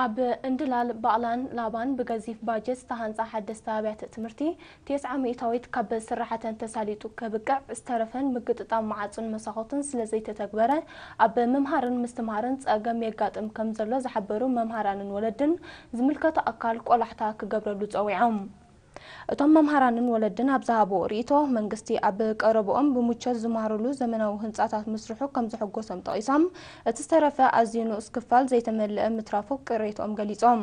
ኣብ እንድላል ባቕላን ላባን ብገዚፍ ባጀት ዝተሃንፃ ሓደስቲ ኣብያተ ትምህርቲ ቴስዓ ሚእታዊት ካብ ስራሕተን ተሳሊጡ ከብቅዕ ዝተረፈን ምግጥጣም ማዕፅን መሳኮትን ስለዘይተተግበረ ኣብ ምምሃርን ምስትምሃርን ፀገም የጋጥም ከም ዘሎ ዝሓበሩ መምሃራንን ወለድን ዝምልከቶ ኣካል ቆላሕታ ክገብረሉ ፀዊዖም እቶም መምሃራንን ወለድን ኣብ ዝሃቦ ርእቶ መንግስቲ ኣብ ቀረብኦም ብሙቾት ዝመሃርሉ ዘመናዊ ህንፃታት ምስርሑ ከም ዘሐጎሶም ጠቂሶም እቲ ዝተረፈ ኣዝዩ ንኡስ ክፋል ዘይተመልአ ምትራፉ ቅሬትኦም ገሊፆም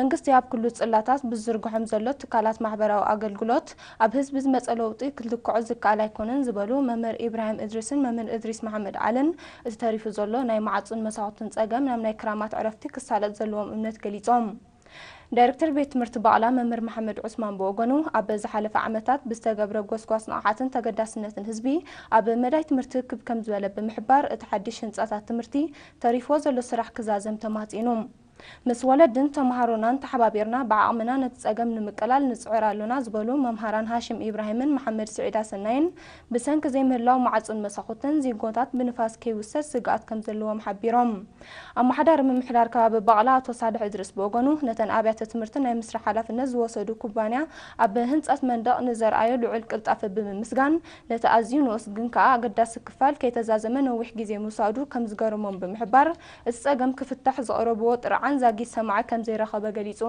መንግስቲ ኣብ ክልል ፅላታት ብዝርግሖም ዘሎ ትካላት ማሕበራዊ ኣገልግሎት ኣብ ህዝቢ ዝመፀ ለውጢ ክልክዖ ዝከኣል ኣይኮነን ዝበሉ መምህር ኢብራሂም እድሪስን መምህር እድሪስ መሓመድ ዓልን እቲ ተሪፉ ዘሎ ናይ ማዕፁን መሳኩትን ፀገም ናብ ናይ ክራማት ዕረፍቲ ክሳለጥ ዘለዎም እምነት ገሊፆም ዳይረክተር ቤት ትምህርቲ በዓላ መምህር መሓመድ ዑስማን ብወገኑ ኣብ ዝሓለፈ ዓመታት ብዝተገብረ ጎስጓስ ንቕሓትን ተገዳስነትን ህዝቢ ኣብ መዳይ ትምህርቲ ክብ ከም ዝበለ ብምሕባር እቲ ሓድሽ ህንፃታት ትምህርቲ ተሪፎ ዘሎ ስራሕ ክዛዘም ተማፂኑ مس ولدن تمهرونان تحبابيرنا بعمنا نتسقم نمكلال نسعر لنا زبلو ممهران هاشم إبراهيم محمد سعيد سنين بسنك زي مرلو معزون مساقوتن زي قوتات بنفاس كيوسر سيقات كم زلو محبيرهم أما حدار من محلار كواب بعلا توصاد عدرس بوغنو نتن أبيع تتمرتن أي مسرح على فنز وصدو كوبانيا أبه هنس أتمنى نزر أيو لعل كلت أفب بممسغان لتأزيون وصدن كا قداس كفال كي تزازمن ووحجي زي مساعدو كم زقارو من بمحبار السقم كفتح زقربوات رعان ዓንዛጊ ሰምዓ ከም ዘይረኸበ ገሊጹ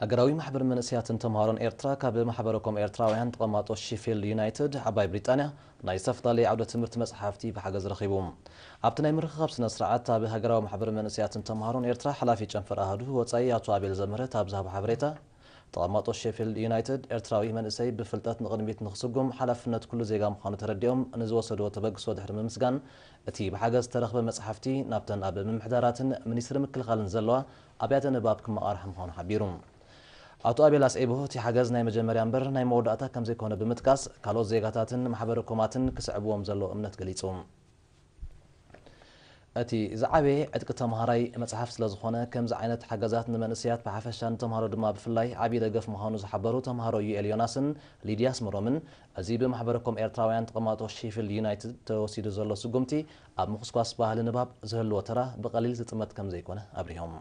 ሃገራዊ ማሕበር መንእስያትን ተምሃሮን ኤርትራ ካብ ማሕበረ ኮም ኤርትራውያን ተቐማጦ ሼፊልድ ዩናይትድ ዓባይ ብሪጣንያ ናይ ዝተፈላለየ ዓውደ ትምህርቲ መፅሓፍቲ ብሓገዝ ረኺቡ ኣብቲ ናይ ምርኽኻብ ስነ ስርዓት ኣብ ሃገራዊ ማሕበር መንእስያትን ተምሃሮን ኤርትራ ሓላፊ ጨንፈር ኣህዱ ወፃኢ ኣቶ ኣቤል ዘምህረት ኣብ ዝሃቦ ሓበሬታ ተቐማጦ ሼፊልድ ዩናይትድ ኤርትራዊ መንእሰይ ብፍልጠት ንቕድሚት ንኽስጉም ሓላፍነት ኩሉ ዜጋ ምዃኑ ተረዲኦም ንዝወሰድዎ ተበግሶ ድሕሪ ምምስጋን እቲ ብሓገዝ ዝተረኽበ መፅሓፍቲ ናብተን ኣብ ምምሕዳራትን ሚኒስትሪ ምክልኻልን ዘለዋ ኣብያተ ንባብ ክመቓርሕ ምዃኑ ሓቢሩ ኣቶ ኣቤል ኣስዒቡ እቲ ሓገዝ ናይ መጀመርያ እምበር ናይ መወዳእታ ከም ዘይኮነ ብምጥቃስ ካልኦት ዜጋታትን ማሕበረ ኮማትን ክስዕብዎም ዘሎ እምነት ገሊጹ እቲ ዝዓበየ ዕጥቂ ተምሃራይ መፅሓፍ ስለ ዝኾነ ከምዚ ዓይነት ሓገዛት ንመንእስያት ብሓፈሻ ንተምሃሮ ድማ ብፍላይ ዓብዪ ደገፍ ምዃኑ ዝሓበሩ ተምሃሮ ዩኤል ዮናስን ሊድያስ ምሮምን እዚ ብማሕበረኮም ኤርትራውያን ተቐማጦ ሼፊልድ ዩናይትድ ተወሲዱ ዘሎ ስጉምቲ ኣብ ምኩስኳስ ባህሊ ንባብ ዝህልዎ ተራ ብቐሊል ዝጥመት ከም ዘይኮነ ኣብሪሆም